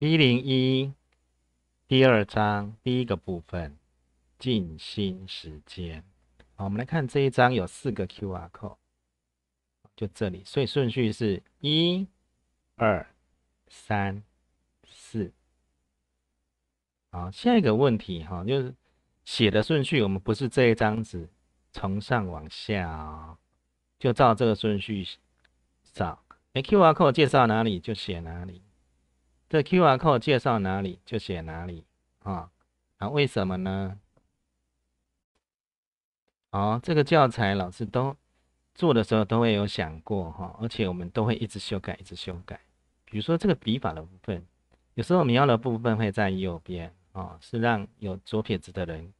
一零一第二章第一个部分静心时间。好，我们来看这一章有四个 QR code，就这里，所以顺序是一、二、三、四。好，下一个问题哈，就是写的顺序，我们不是这一张纸从上往下哦，就照这个顺序找。哎，QR code 介绍哪里就写哪里。这 Q R code 介绍哪里就写哪里啊？啊，为什么呢？哦，这个教材老师都做的时候都会有想过哈，而且我们都会一直修改，一直修改。比如说这个笔法的部分，有时候我们要的部分会在右边啊，是让有左撇子的人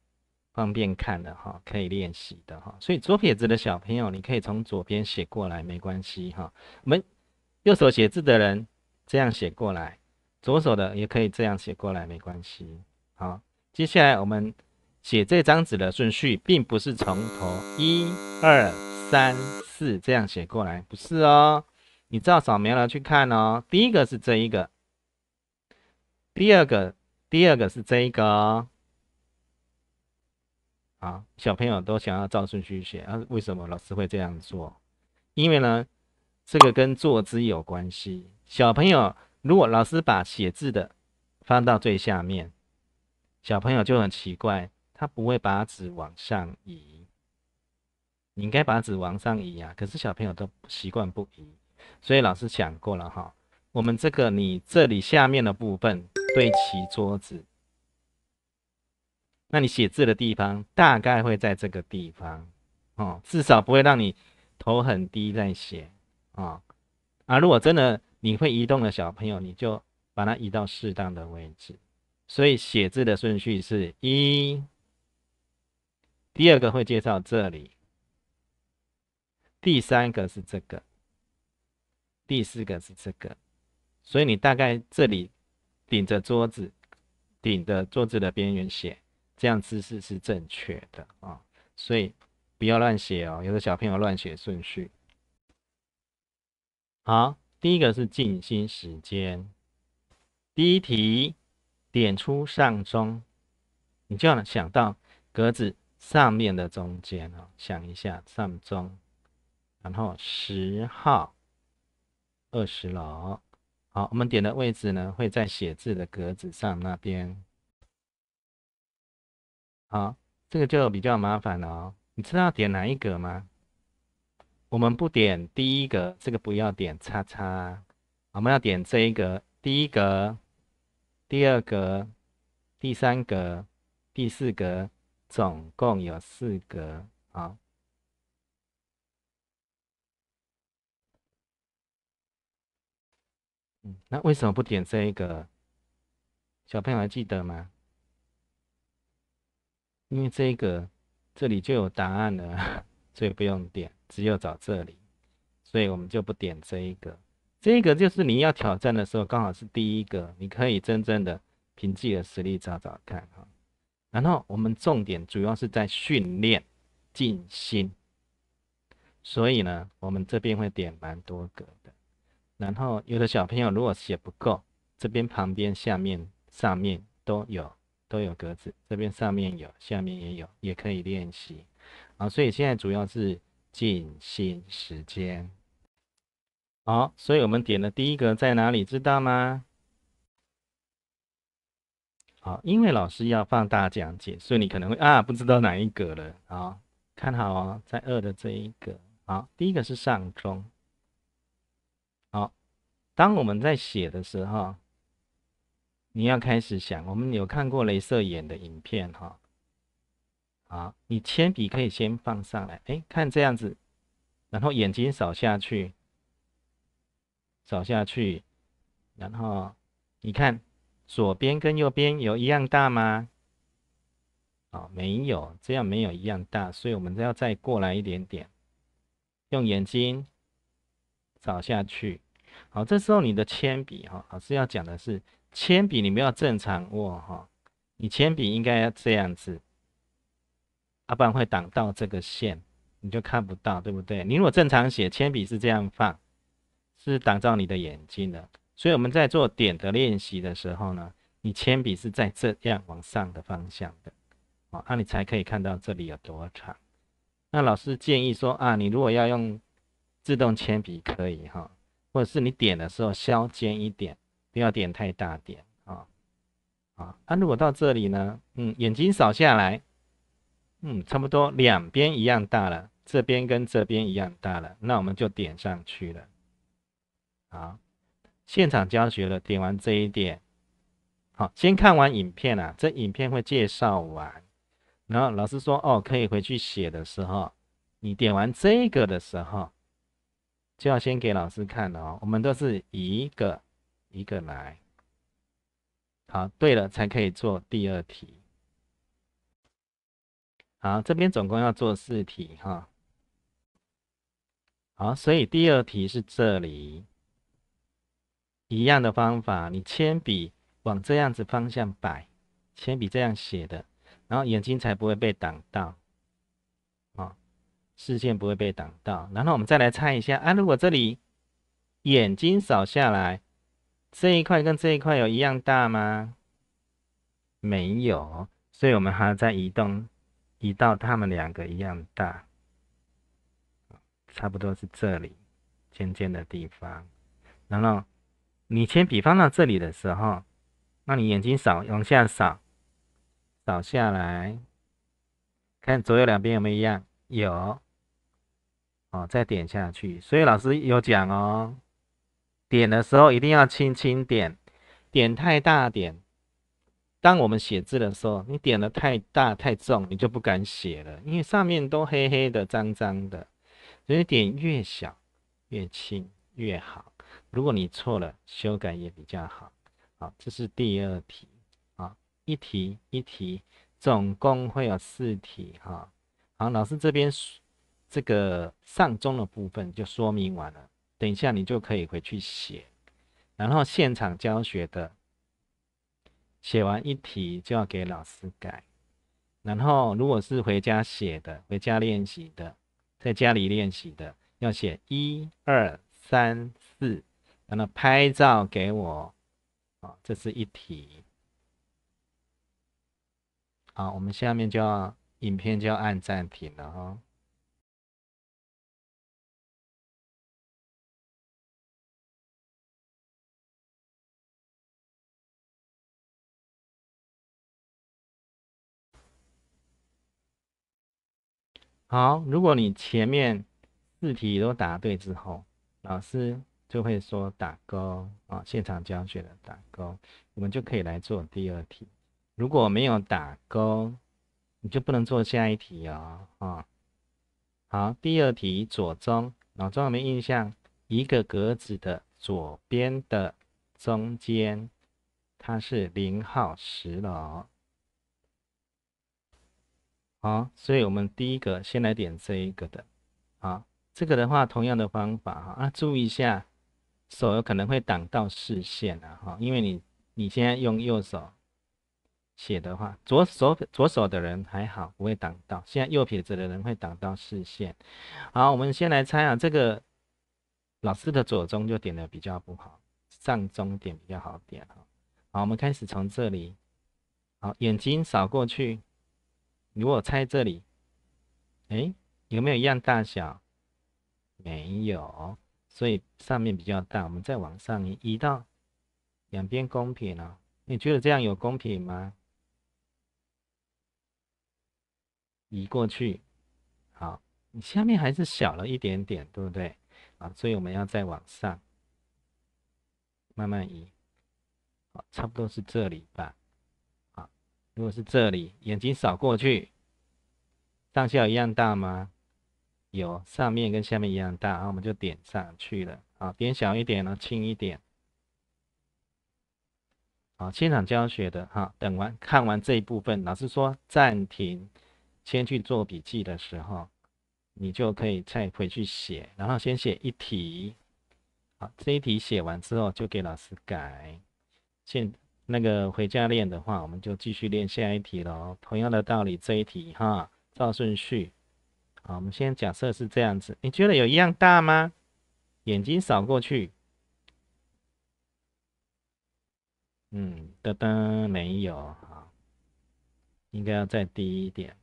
方便看的哈，可以练习的哈。所以左撇子的小朋友，你可以从左边写过来没关系哈。我们右手写字的人这样写过来。左手的也可以这样写过来，没关系。好，接下来我们写这张纸的顺序，并不是从头一二三四这样写过来，不是哦。你照扫描了去看哦。第一个是这一个，第二个，第二个是这一个。啊，小朋友都想要照顺序写啊？为什么老师会这样做？因为呢，这个跟坐姿有关系，小朋友。如果老师把写字的放到最下面，小朋友就很奇怪，他不会把纸往上移。你应该把纸往上移呀，可是小朋友都习惯不移，所以老师讲过了哈，我们这个你这里下面的部分对齐桌子，那你写字的地方大概会在这个地方哦，至少不会让你头很低在写啊。啊，如果真的，你会移动的小朋友，你就把它移到适当的位置。所以写字的顺序是：一，第二个会介绍这里，第三个是这个，第四个是这个。所以你大概这里顶着桌子，顶着桌子的边缘写，这样姿势是正确的啊。所以不要乱写哦，有的小朋友乱写顺序好，第一个是静心时间。第一题点出上中，你就要想到格子上面的中间哦。想一下上中，然后十号二十楼。好，我们点的位置呢会在写字的格子上那边。好，这个就比较麻烦了哦。你知道点哪一格吗？我们不点第一个，这个不要点叉叉。我们要点这一个，第一格、第二格、第三格、第四格，总共有四格。啊。那为什么不点这一个？小朋友还记得吗？因为这一个这里就有答案了，所以不用点。只有找这里，所以我们就不点这一个。这一个就是你要挑战的时候，刚好是第一个，你可以真正的凭自己的实力找找看哈。然后我们重点主要是在训练静心，所以呢，我们这边会点蛮多个的。然后有的小朋友如果写不够，这边旁边、下面、上面都有都有格子，这边上面有，下面也有，也可以练习啊。所以现在主要是。静心时间，好，所以我们点的第一个在哪里？知道吗？好，因为老师要放大讲解，所以你可能会啊，不知道哪一格了。好，看好哦，在二的这一个。好，第一个是上钟。好，当我们在写的时候，你要开始想，我们有看过镭射眼的影片哈。好，你铅笔可以先放上来，哎，看这样子，然后眼睛扫下去，扫下去，然后你看左边跟右边有一样大吗？啊，没有，这样没有一样大，所以我们要再过来一点点，用眼睛扫下去。好，这时候你的铅笔，哈，老师要讲的是铅笔你们要正常握，哈，你铅笔应该要这样子。它不然会挡到这个线，你就看不到，对不对？你如果正常写，铅笔是这样放，是挡到你的眼睛的。所以我们在做点的练习的时候呢，你铅笔是在这样往上的方向的，哦，那你才可以看到这里有多长。那老师建议说啊，你如果要用自动铅笔可以哈，或者是你点的时候削尖一点，不要点太大点啊。啊，那如果到这里呢，嗯，眼睛扫下来。嗯，差不多两边一样大了，这边跟这边一样大了，那我们就点上去了。好，现场教学了，点完这一点，好，先看完影片啊，这影片会介绍完，然后老师说，哦，可以回去写的时候，你点完这个的时候，就要先给老师看哦，我们都是一个一个来，好，对了才可以做第二题。好，这边总共要做四题哈。好，所以第二题是这里，一样的方法，你铅笔往这样子方向摆，铅笔这样写的，然后眼睛才不会被挡到，啊，视线不会被挡到。然后我们再来猜一下，啊，如果这里眼睛扫下来，这一块跟这一块有一样大吗？没有，所以我们还要再移动。移到他们两个一样大，差不多是这里尖尖的地方。然后你铅笔放到这里的时候，那你眼睛扫往下扫，扫下来，看左右两边有没有一样，有哦，再点下去。所以老师有讲哦，点的时候一定要轻轻点，点太大点。当我们写字的时候，你点的太大太重，你就不敢写了，因为上面都黑黑的、脏脏的。所以点越小、越轻越好。如果你错了，修改也比较好。好，这是第二题啊，一题一题，总共会有四题哈。好，老师这边这个上中的部分就说明完了，等一下你就可以回去写，然后现场教学的。写完一题就要给老师改，然后如果是回家写的、回家练习的、在家里练习的，要写一二三四，然后拍照给我。好，这是一题。好，我们下面就要影片就要按暂停了哈。好，如果你前面四题都答对之后，老师就会说打勾啊，现场教学的打勾，我们就可以来做第二题。如果没有打勾，你就不能做下一题哦，啊。好，第二题左中，脑中有没有印象？一个格子的左边的中间，它是零号十楼。好，所以我们第一个先来点这一个的，好，这个的话，同样的方法啊，注意一下，手有可能会挡到视线啊，哈，因为你你现在用右手写的话，左手左手的人还好，不会挡到，现在右撇子的人会挡到视线。好，我们先来猜啊，这个老师的左中就点的比较不好，上中点比较好点哈。好，我们开始从这里，好，眼睛扫过去。如果猜这里，哎，有没有一样大小？没有，所以上面比较大。我们再往上移移到两边公平了。你觉得这样有公平吗？移过去，好，你下面还是小了一点点，对不对？啊，所以我们要再往上慢慢移，好，差不多是这里吧。如果是这里，眼睛扫过去，上下一样大吗？有，上面跟下面一样大，然后我们就点上去了。啊，点小一点呢，轻一点。啊，现场教学的哈，等完看完这一部分，老师说暂停，先去做笔记的时候，你就可以再回去写，然后先写一题。好，这一题写完之后就给老师改。现那个回家练的话，我们就继续练下一题了。同样的道理，这一题哈，照顺序。好，我们先假设是这样子。你觉得有一样大吗？眼睛扫过去，嗯，噔噔，没有。好，应该要再低一点。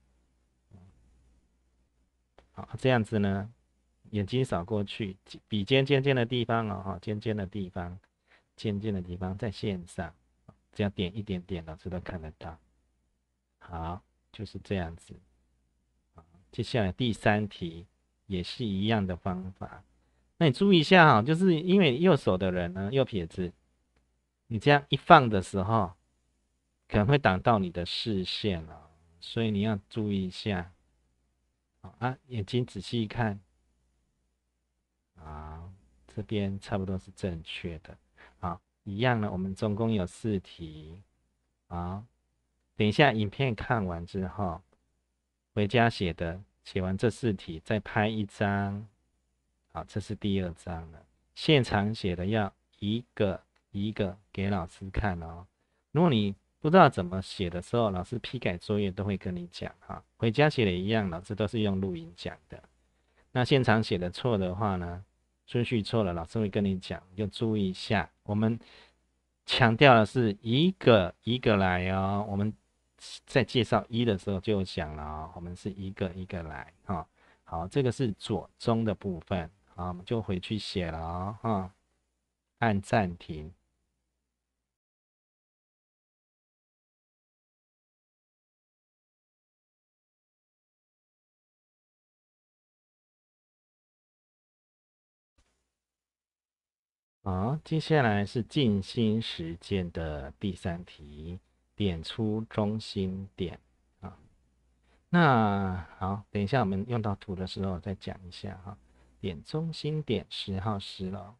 好，这样子呢，眼睛扫过去，笔尖尖尖的地方哦，哈，尖尖的地方，尖尖的地方在线上。这样点一点点，老师都看得到。好，就是这样子。接下来第三题也是一样的方法。那你注意一下哈，就是因为右手的人呢，右撇子，你这样一放的时候，可能会挡到你的视线了，所以你要注意一下。啊，眼睛仔细一看，啊，这边差不多是正确的。一样呢，我们总共有四题，啊。等一下影片看完之后，回家写的，写完这四题再拍一张，好，这是第二张了。现场写的要一个一个给老师看哦。如果你不知道怎么写的时候，老师批改作业都会跟你讲哈。回家写的一样，老师都是用录音讲的。那现场写的错的话呢？顺序错了，老师会跟你讲，就注意一下。我们强调的是一个一个来哦。我们在介绍一的时候就讲了啊，我们是一个一个来哈。好，这个是左中的部分好，我们就回去写了啊。按暂停。好，接下来是静心实践的第三题，点出中心点啊。那好，等一下我们用到图的时候再讲一下哈。点中心点十号十楼。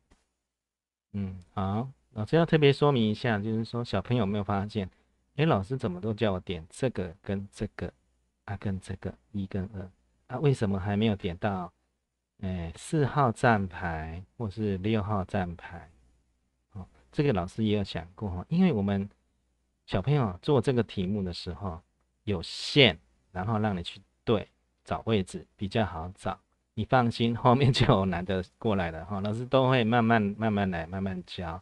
嗯，好，老师要特别说明一下，就是说小朋友有没有发现，哎，老师怎么都叫我点这个跟这个啊，跟这个一跟二啊，为什么还没有点到？哎，四号站牌或是六号站牌，哦，这个老师也有想过哈，因为我们小朋友做这个题目的时候有线，然后让你去对找位置比较好找，你放心，后面就有难的过来了哈，老师都会慢慢慢慢来，慢慢教，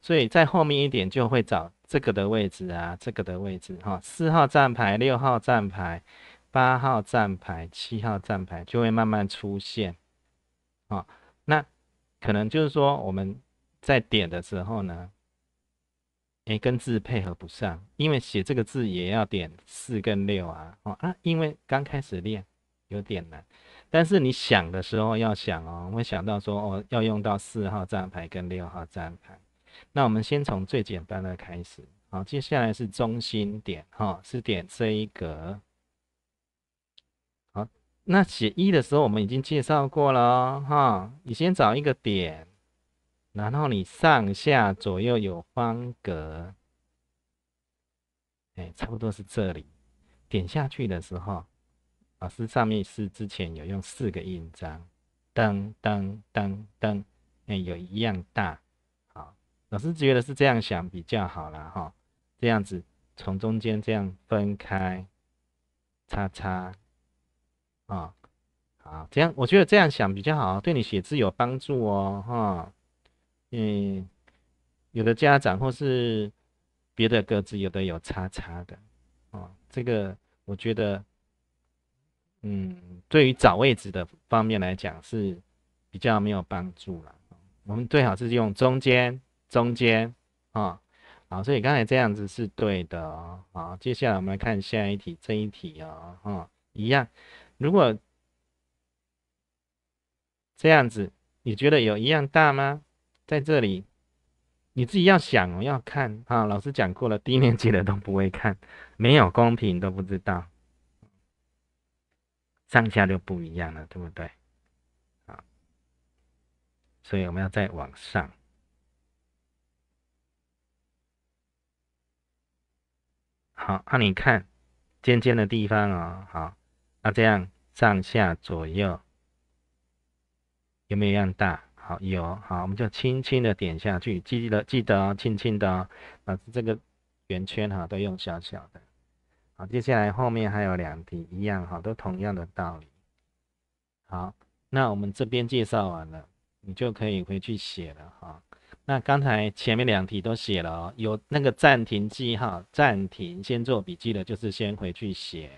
所以在后面一点就会找这个的位置啊，这个的位置哈，四号站牌、六号站牌、八号站牌、七号站牌就会慢慢出现。啊，那可能就是说我们在点的时候呢，哎，跟字配合不上，因为写这个字也要点四跟六啊，哦啊，因为刚开始练有点难，但是你想的时候要想哦，会想到说哦，要用到四号站牌跟六号站牌。那我们先从最简单的开始，好，接下来是中心点，哈，是点这一格。那写一的时候，我们已经介绍过了哦，哈。你先找一个点，然后你上下左右有方格，哎，差不多是这里。点下去的时候，老师上面是之前有用四个印章，噔噔噔噔，哎，有一样大。好，老师觉得是这样想比较好啦，哈。这样子从中间这样分开，叉叉。啊，好，这样我觉得这样想比较好，对你写字有帮助哦，哈，嗯，有的家长或是别的格子有的有叉叉的，哦，这个我觉得，嗯，对于找位置的方面来讲是比较没有帮助了。我们最好是用中间，中间，啊，好，所以刚才这样子是对的，哦。好，接下来我们来看下一题，这一题哦，哈，一样。如果这样子，你觉得有一样大吗？在这里，你自己要想要看啊。老师讲过了，低年级的都不会看，没有公平都不知道，上下就不一样了，对不对？啊，所以我们要再往上。好，那你看尖尖的地方啊，好。那这样上下左右有没有一样大？好，有好，我们就轻轻的点下去，记得记得哦，轻轻的哦。把这个圆圈哈，都用小小的。好，接下来后面还有两题，一样哈，都同样的道理。好，那我们这边介绍完了，你就可以回去写了哈。那刚才前面两题都写了哦，有那个暂停记哈，暂停，先做笔记的，就是先回去写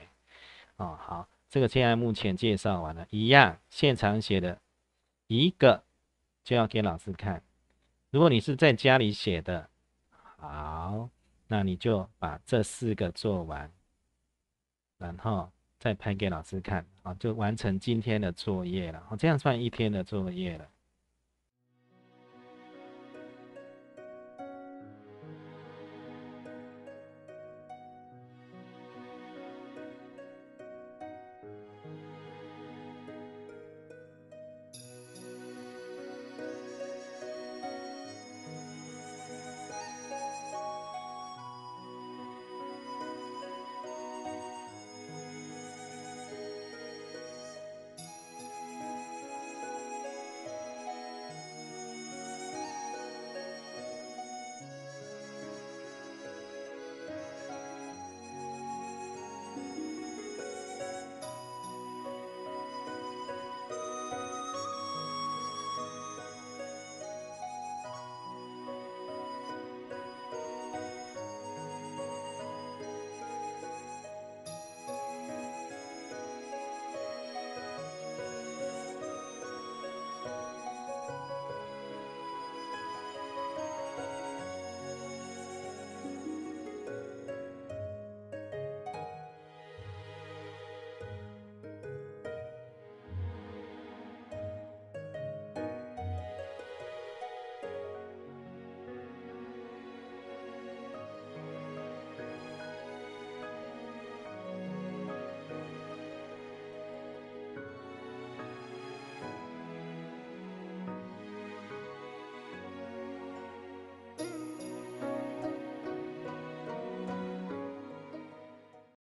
哦。好。这个现在目前介绍完了，一样现场写的，一个就要给老师看。如果你是在家里写的，好，那你就把这四个做完，然后再拍给老师看，好，就完成今天的作业了。这样算一天的作业了。